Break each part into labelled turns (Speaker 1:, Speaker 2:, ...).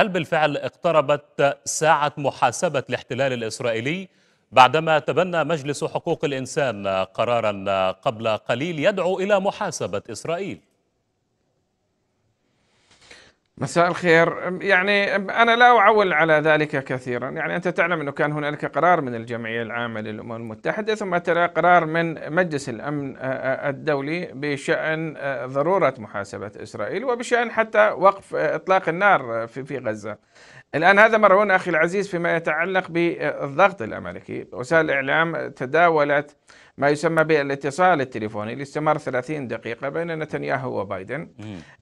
Speaker 1: هل بالفعل اقتربت ساعة محاسبة الاحتلال الإسرائيلي بعدما تبنى مجلس حقوق الإنسان قرارا قبل قليل يدعو إلى محاسبة
Speaker 2: إسرائيل؟ مساء الخير يعني أنا لا أعول على ذلك كثيرا يعني أنت تعلم أنه كان هنالك قرار من الجمعية العامة للأمم المتحدة ثم ترى قرار من مجلس الأمن آه، آه، الدولي بشأن آه، ضرورة محاسبة إسرائيل وبشأن حتى وقف إطلاق النار في غزة الآن هذا مرهون أخي العزيز فيما يتعلق بالضغط الأمريكي وسائل الإعلام تداولت ما يسمى بالاتصال التليفوني اللي استمر 30 دقيقة بين نتنياهو وبايدن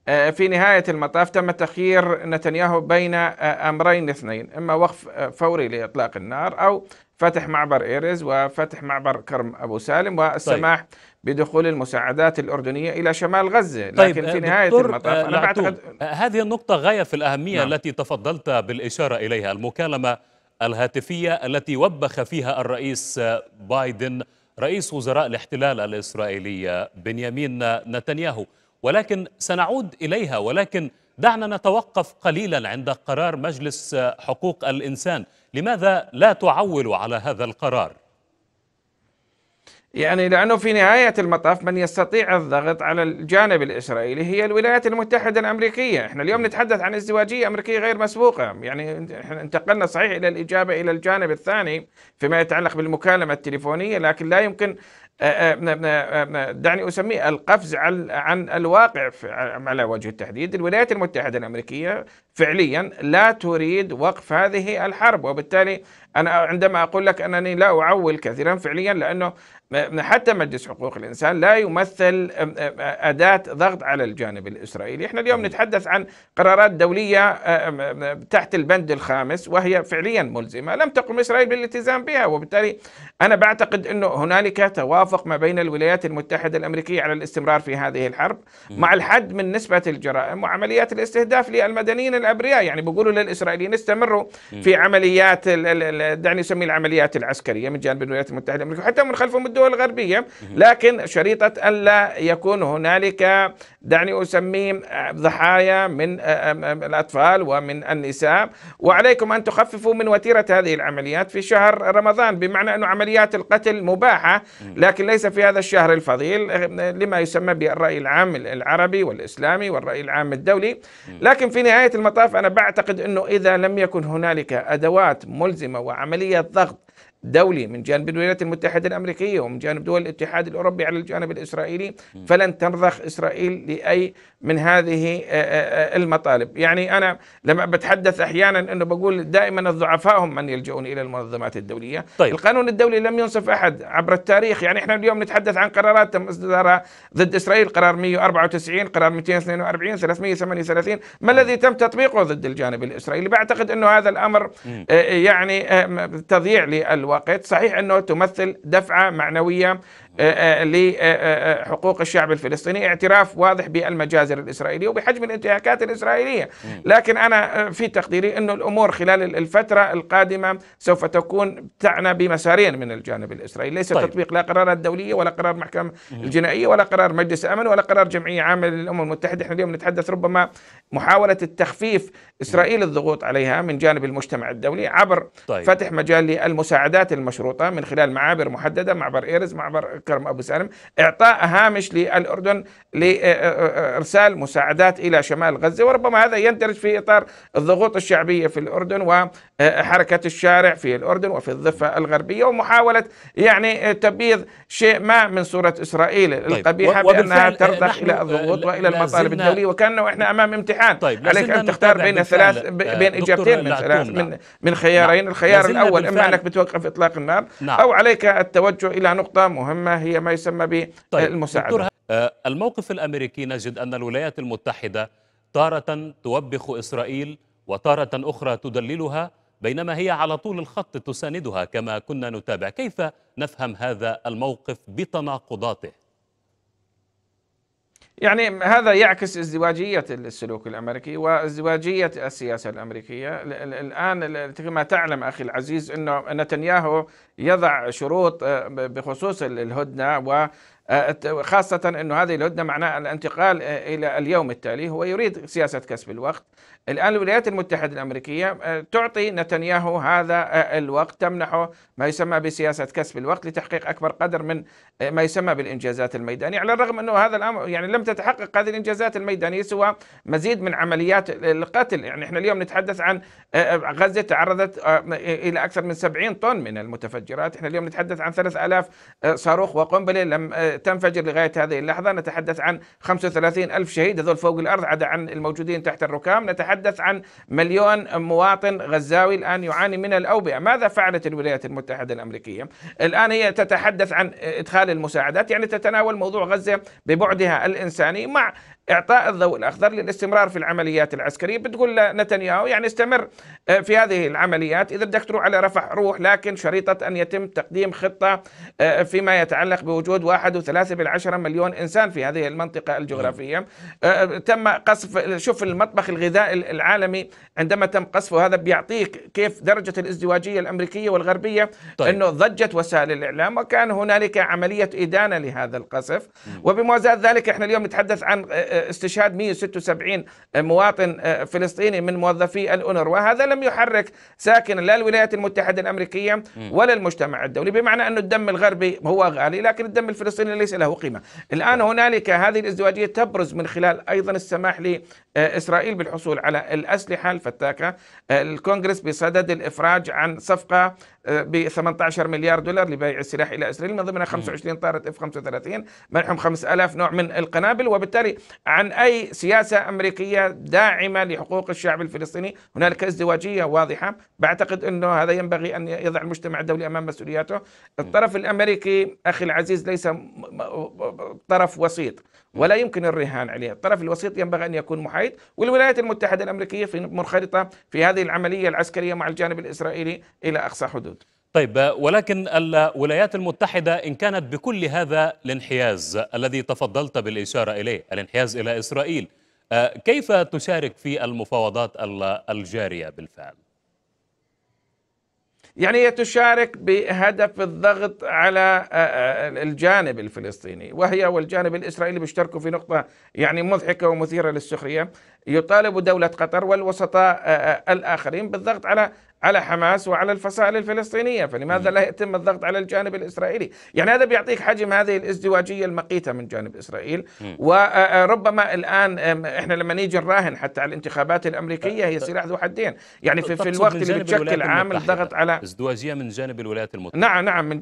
Speaker 2: آه، في نهاية المطاف تم تخيير نتنياهو بين آه، أمرين اثنين إما وقف آه، فوري لإطلاق النار أو فتح معبر إيرز وفتح معبر كرم أبو سالم والسماح طيب. بدخول المساعدات الأردنية إلى شمال غزة طيب لكن في نهاية المطاف أنا بعتقد
Speaker 1: هذه النقطة غاية في الأهمية نعم. التي تفضلت بالإشارة إليها المكالمة الهاتفية التي وبخ فيها الرئيس بايدن رئيس وزراء الاحتلال الإسرائيلية بنيامين نتنياهو ولكن سنعود إليها ولكن دعنا نتوقف قليلا عند قرار مجلس حقوق الإنسان لماذا لا تعول على هذا القرار؟
Speaker 2: يعني لأنه في نهاية المطاف من يستطيع الضغط على الجانب الإسرائيلي هي الولايات المتحدة الأمريكية إحنا اليوم نتحدث عن ازدواجية أمريكية غير مسبوقة يعني إحنا انتقلنا صحيح إلى الإجابة إلى الجانب الثاني فيما يتعلق بالمكالمة التليفونية لكن لا يمكن آه، آه، آه، دعني أسميه القفز عن عن الواقع على وجه التحديد الولايات المتحدة الأمريكية فعليا لا تريد وقف هذه الحرب وبالتالي أنا عندما أقول لك أنني لا أعول كثيرا فعليا لأنه حتى مجلس حقوق الإنسان لا يمثل أداة ضغط على الجانب الإسرائيلي احنا اليوم نتحدث عن قرارات دولية تحت البند الخامس وهي فعليا ملزمة لم تقم إسرائيل بالالتزام بها وبالتالي أنا بعتقد أنه هنالك توافق توافق ما بين الولايات المتحدة الأمريكية على الاستمرار في هذه الحرب مع الحد من نسبة الجرائم وعمليات الاستهداف للمدنيين الأبرياء يعني بيقولوا للإسرائيليين استمروا في عمليات دعني نسمي العمليات العسكرية من جانب الولايات المتحدة الأمريكية وحتى من خلفهم الدول الغربية لكن شريطة ألا يكون هنالك دعني أسميه ضحايا من آه، الأطفال ومن النساء وعليكم أن تخففوا من وتيرة هذه العمليات في شهر رمضان بمعنى أن عمليات القتل مباحة لكن لكن ليس في هذا الشهر الفضيل آه، لما يسمى بالرأي العام العربي والإسلامي والرأي العام الدولي لكن في نهاية المطاف أنا بعتقد أنه إذا لم يكن هنالك أدوات ملزمة وعملية ضغط دولي من جانب الولايات المتحدة الأمريكية ومن جانب دول الاتحاد الأوروبي على الجانب الإسرائيلي فلن ترضخ إسرائيل لأي من هذه آه، آه، آه، المطالب يعني أنا لما بتحدث أحيانا أنه بقول دائما الضعفاء هم من يلجؤون إلى المنظمات الدولية طيب. القانون الدولي لم ينصف أحد عبر التاريخ يعني إحنا اليوم نتحدث عن قرارات تم إصدارها ضد إسرائيل قرار 194 قرار 242 338 ما الذي تم تطبيقه ضد الجانب الإسرائيلي بعتقد أنه هذا الأمر يعني تضييع لل الوقت صحيح أنه تمثل دفعة معنوية آه، آه، لحقوق آه، الشعب الفلسطيني اعتراف واضح بالمجازر الإسرائيلية وبحجم الانتهاكات الإسرائيلية لكن أنا في تقديري أن الأمور خلال الفترة القادمة سوف تكون تعنى بمسارين من الجانب الإسرائيلي ليس طيب. تطبيق لا قرارات دولية ولا قرار محكمة الجنائية ولا قرار مجلس الأمن ولا قرار جمعية عامة للأمم المتحدة احنا اليوم نتحدث ربما محاولة التخفيف إسرائيل الضغوط عليها من جانب المجتمع الدولي عبر طيب. فتح مجال للمساعدات المشروطة من خلال معابر محددة معبر إيرز معبر كرم أبو سالم إعطاء هامش للأردن لإرسال مساعدات إلى شمال غزة وربما هذا يندرج في إطار الضغوط الشعبية في الأردن وحركة الشارع في الأردن وفي الضفة الغربية ومحاولة يعني تبييض شيء ما من صورة إسرائيل طيب. القبيحة بأنها ترضخ إلى الضغوط وإلى المطالب الدولية وكأنه إحنا أمام امتحان طيب. عليك أن تختار بين ثلاث آه، بين إجابتين من ثلاث من, نعم. من خيارين الخيار الأول إما أنك بتوقف إطلاق النار نعم. أو عليك التوجه إلى نقطة مهمة هي ما يسمى بالمساعده طيب آه، الموقف
Speaker 1: الامريكي نجد ان الولايات المتحده تاره توبخ اسرائيل وتاره اخرى تدللها بينما هي على طول الخط تساندها كما كنا نتابع كيف
Speaker 2: نفهم هذا الموقف بتناقضاته يعني هذا يعكس ازدواجية السلوك الأمريكي وازدواجية السياسة الأمريكية الآن كما تعلم أخي العزيز أنه نتنياهو يضع شروط آه، بخصوص الهدنة آه، خاصة أنه هذه الهدنة معناها الانتقال آه، إلى اليوم التالي هو يريد سياسة كسب الوقت الآن الولايات المتحدة الأمريكية آه، تعطي نتنياهو هذا الوقت تمنحه ما يسمى بسياسة كسب الوقت لتحقيق أكبر قدر من ما يسمى بالإنجازات الميدانية على الرغم أنه هذا الأمر يعني لم تتحقق هذه الإنجازات الميدانية سوى مزيد من عمليات القتل يعني إحنا اليوم نتحدث عن غزة تعرضت إلى أكثر من 70 طن من المتفجرات إحنا اليوم نتحدث عن 3000 صاروخ وقنبلة لم تنفجر لغاية هذه اللحظة نتحدث عن 35 ألف شهيد هذول فوق الأرض عدا عن الموجودين تحت الركام نتحدث عن مليون مواطن غزاوي الآن يعاني من الأوبئة ماذا فعلت الولايات المتحدة الأمريكية الآن هي تتحدث عن إدخال المساعدات يعني تتناول موضوع غزة ببعدها الإنساني مع اعطاء الضوء الاخضر للاستمرار في العمليات العسكريه بتقول نتنياهو يعني استمر آه، في هذه العمليات اذا بدك تروح على رفح روح لكن شريطه ان يتم تقديم خطه آه، فيما يتعلق بوجود واحد وثلاثة بالعشرة مليون إنسان في هذه المنطقة الجغرافية نعم. آه، تم قصف شوف المطبخ الغذائي العالمي عندما تم قصفه هذا بيعطيك كيف درجة الازدواجية الأمريكية والغربية طيب. أنه ضجت وسائل الإعلام وكان هنالك عملية إدانة لهذا القصف وبموازاة ذلك احنا اليوم نتحدث عن استشهاد 176 مواطن آه، فلسطيني من موظفي الأونر وهذا لم يحرك ساكنا لا الولايات المتحدة الأمريكية ولا المجتمع الدولي بمعنى أن الدم الغربي هو غالي لكن الدم الفلسطيني ليس له قيمة الآن هنالك هذه الازدواجية تبرز من خلال أيضا السماح لإسرائيل بالحصول على الأسلحة الفتاكة آه، الكونغرس بصدد الإفراج عن صفقة ب 18 مليار دولار لبيع السلاح الى اسرائيل من ضمنها 25 طائره اف 35 منحهم 5000 نوع من القنابل وبالتالي عن اي سياسه امريكيه داعمه لحقوق الشعب الفلسطيني هنالك ازدواجيه واضحه بعتقد انه هذا ينبغي ان يضع المجتمع الدولي امام مسؤولياته الطرف الامريكي اخي العزيز ليس طرف وسيط ولا يمكن الرهان عليها الطرف الوسيط ينبغي أن يكون محايد والولايات المتحدة الأمريكية في منخرطة في هذه العملية العسكرية مع الجانب الإسرائيلي إلى أقصى حدود طيب ولكن الولايات
Speaker 1: المتحدة إن كانت بكل هذا الانحياز الذي تفضلت بالإشارة إليه الانحياز إلى إسرائيل آه، كيف تشارك في المفاوضات الجارية بالفعل؟
Speaker 2: يعني هي تشارك بهدف الضغط على آه، آه، الجانب الفلسطيني وهي والجانب الإسرائيلي بيشتركوا في نقطة يعني مضحكة ومثيرة للسخرية يطالب دولة قطر والوسطاء آه، الآخرين بالضغط على على حماس وعلى الفصائل الفلسطينيه، فلماذا لا يتم الضغط على الجانب الاسرائيلي؟ يعني هذا بيعطيك حجم هذه الازدواجيه المقيته من جانب اسرائيل وربما آه، آه، الان احنا لما نيجي نراهن حتى على الانتخابات الامريكيه هي سلاح ذو حدين، يعني في, في الوقت اللي بتشكل عامل ضغط على ازدواجيه من جانب الولايات المتحده نعم نعم من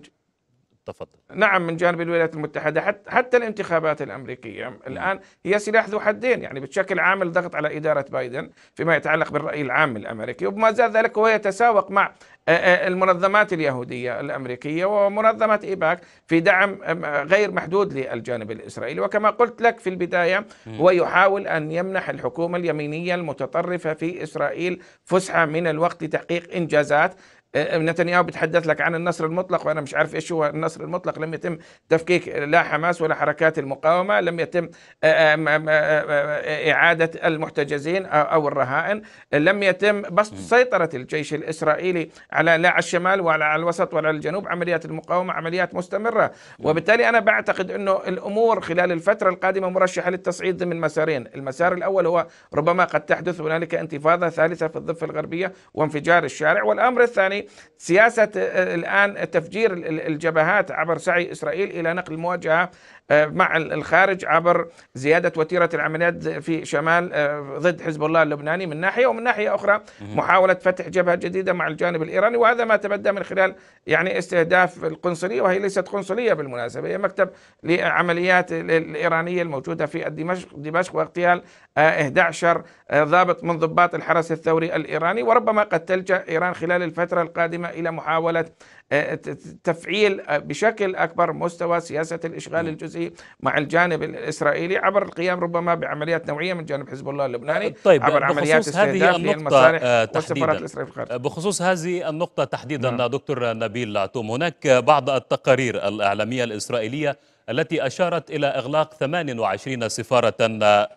Speaker 2: تفضل نعم من جانب الولايات المتحدة حتى, حتى الانتخابات الأمريكية نعم. الآن هي سلاح ذو حدين يعني بتشكل عامل ضغط على إدارة بايدن فيما يتعلق بالرأي العام الأمريكي وما زال ذلك وهو يتساوق مع المنظمات اليهودية الأمريكية ومنظمة إيباك في دعم غير محدود للجانب الإسرائيلي وكما قلت لك في البداية هو يحاول أن يمنح الحكومة اليمينية المتطرفة في إسرائيل فسحة من الوقت لتحقيق إنجازات إيه، نتنياهو بيتحدث لك عن النصر المطلق وانا مش عارف ايش هو النصر المطلق لم يتم تفكيك لا حماس ولا حركات المقاومه لم يتم آه، آه، آه، اعاده المحتجزين او الرهائن لم يتم بسط سيطره الجيش الاسرائيلي على لا على الشمال ولا على الوسط ولا على الجنوب عمليات المقاومه عمليات مستمره وبالتالي انا بعتقد انه الامور خلال الفتره القادمه مرشحه للتصعيد ضمن مسارين المسار الاول هو ربما قد تحدث هنالك انتفاضه ثالثه في الضفه الغربيه وانفجار الشارع والامر الثاني يعني سياسة آه، الآن تفجير الجبهات عبر سعي إسرائيل إلى نقل المواجهة آه، مع الخارج عبر زيادة وتيرة العمليات في شمال آه، ضد حزب الله اللبناني من ناحية ومن ناحية أخرى محاولة فتح جبهة جديدة مع الجانب الإيراني وهذا ما تبدى من خلال يعني استهداف القنصلية وهي ليست قنصلية بالمناسبة هي مكتب لعمليات الإيرانية الموجودة في دمشق دمشق واغتيال 11 ضابط من ضباط الحرس الثوري الإيراني وربما قد تلجأ إيران خلال الفترة القادمة إلى محاولة آه، تفعيل آه، بشكل أكبر مستوى سياسة الإشغال الجزئي مع الجانب الإسرائيلي عبر القيام ربما بعمليات نوعية من جانب حزب الله اللبناني آه، طيب عبر عمليات هذه للمصالح والسفارات الإسرائيلية
Speaker 1: في الخارج بخصوص هذه النقطة تحديدا نعم. دكتور نبيل لاتوم هناك بعض التقارير الإعلامية الإسرائيلية التي أشارت إلى إغلاق 28 سفارة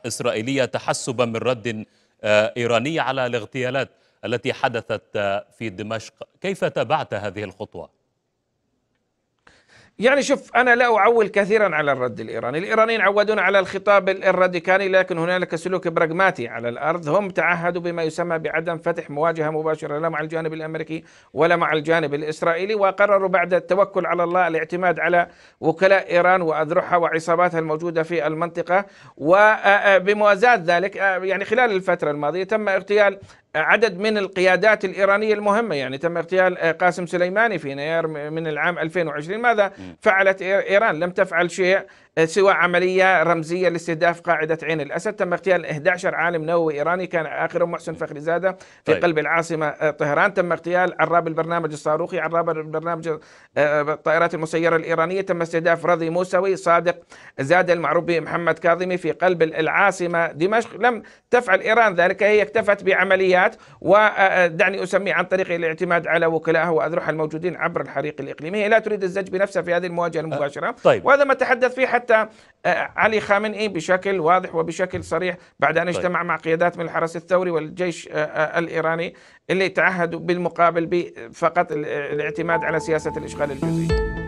Speaker 1: إسرائيلية تحسبا من رد إيراني على الاغتيالات التي حدثت في دمشق كيف تابعت هذه الخطوة؟
Speaker 2: يعني شوف أنا لا أعول كثيرا على الرد الإيراني الإيرانيين عودونا على الخطاب الراديكالي لكن هنالك سلوك براغماتي على الأرض هم تعهدوا بما يسمى بعدم فتح مواجهة مباشرة لا مع الجانب الأمريكي ولا مع الجانب الإسرائيلي وقرروا بعد التوكل على الله الاعتماد على وكلاء إيران وأذرعها وعصاباتها الموجودة في المنطقة وبموازاة آه، آه، ذلك آه، يعني خلال الفترة الماضية تم اغتيال عدد من القيادات الإيرانية المهمة يعني تم اغتيال آه، قاسم سليماني في يناير من العام 2020 ماذا فعلت إيران لم تفعل شيء آه، سوى عملية رمزية لاستهداف قاعدة عين الأسد تم اغتيال 11 عالم نووي إيراني كان آخرهم محسن فخري زادة في طيب. قلب العاصمة آه، طهران تم اغتيال عراب البرنامج الصاروخي عراب البرنامج آه، الطائرات المسيرة الإيرانية تم استهداف رضي موسوي صادق زادة المعروف بمحمد كاظمي في قلب العاصمة دمشق لم تفعل إيران ذلك هي اكتفت بعمليات ودعني أسميه عن طريق الاعتماد على وكلائها وأذرعها الموجودين عبر الحريق الإقليمي هي لا تريد الزج بنفسها في هذه المواجهة المباشرة طيب. وهذا ما تحدث فيه حتى آه، علي خامنئي بشكل واضح وبشكل صريح بعد ان طيب. اجتمع مع قيادات من الحرس الثوري والجيش آه، آه، الايراني اللي تعهدوا بالمقابل فقط الاعتماد على سياسه الاشغال الجزئي.